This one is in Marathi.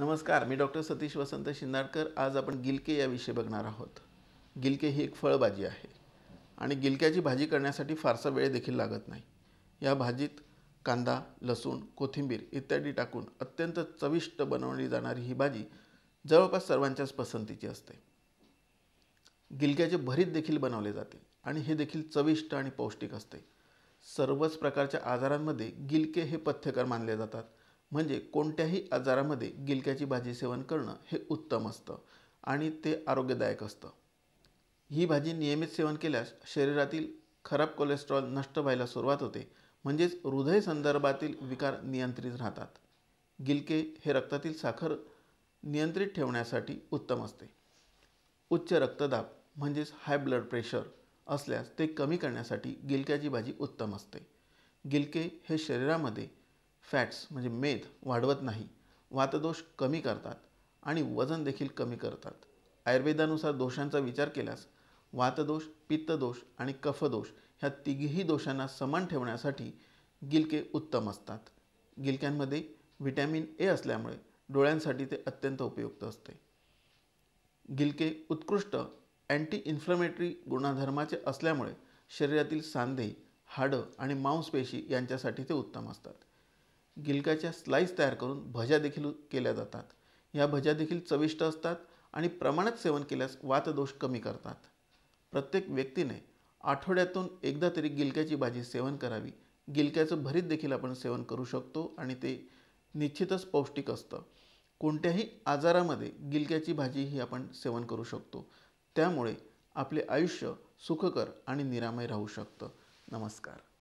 नमस्कार मी डॉक्टर सतीश वसंत शिंदाडकर आज आपण गिलके याविषयी बघणार आहोत गिलके ही एक फळभाजी आहे आणि गिलक्याची भाजी करण्यासाठी फारसा वेळ देखील लागत नाही या भाजीत कांदा लसूण कोथिंबीर इत्यादी टाकून अत्यंत चविष्ट बनवली जाणारी ही भाजी जवळपास सर्वांच्याच पसंतीची असते गिलक्याचे भरीत देखील बनवले जाते आणि हे देखील चविष्ट आणि पौष्टिक असते सर्वच प्रकारच्या आजारांमध्ये गिलके हे पथ्यकर मानले जातात म्हणजे कोणत्याही आजारामध्ये गिलक्याची भाजी सेवन करणं हे उत्तम असतं आणि ते आरोग्यदायक असतं ही भाजी नियमित सेवन केल्यास शरीरातील खराब कोलेस्ट्रॉल नष्ट व्हायला सुरुवात होते म्हणजेच हृदय संदर्भातील विकार नियंत्रित राहतात गिलके हे रक्तातील साखर नियंत्रित ठेवण्यासाठी उत्तम असते उच्च रक्तदाब म्हणजेच हाय ब्लड प्रेशर असल्यास ते कमी करण्यासाठी गिलक्याची भाजी उत्तम असते गिलके हे शरीरामध्ये फॅट्स म्हणजे मेद वाढवत नाही वातदोष कमी करतात आणि वजन देखील कमी करतात आयुर्वेदानुसार दोषांचा विचार केल्यास वातदोष पित्तदोष आणि कफदोष ह्या तिघही दोषांना समान ठेवण्यासाठी गिलके उत्तम असतात गिलक्यांमध्ये व्हिटॅमिन ए असल्यामुळे डोळ्यांसाठी ते अत्यंत उपयुक्त असते गिलके उत्कृष्ट अँटी इन्फ्लमेटरी गुणधर्माचे असल्यामुळे शरीरातील सांधे हाडं आणि मांसपेशी यांच्यासाठी ते उत्तम असतात गिलकाच्या स्लाईस तयार करून भज्या देखील केल्या जातात ह्या भज्या देखील चविष्ट असतात आणि प्रमाणात सेवन केल्यास वातदोष कमी करतात प्रत्येक व्यक्तीने आठवड्यातून एकदा तरी गिलक्याची भाजी सेवन करावी गिलक्याचं भरीत देखील आपण सेवन करू शकतो आणि ते निश्चितच पौष्टिक असतं कोणत्याही आजारामध्ये गिलक्याची भाजी ही आपण सेवन करू शकतो त्यामुळे आपले आयुष्य सुखकर आणि निरामय राहू शकतं नमस्कार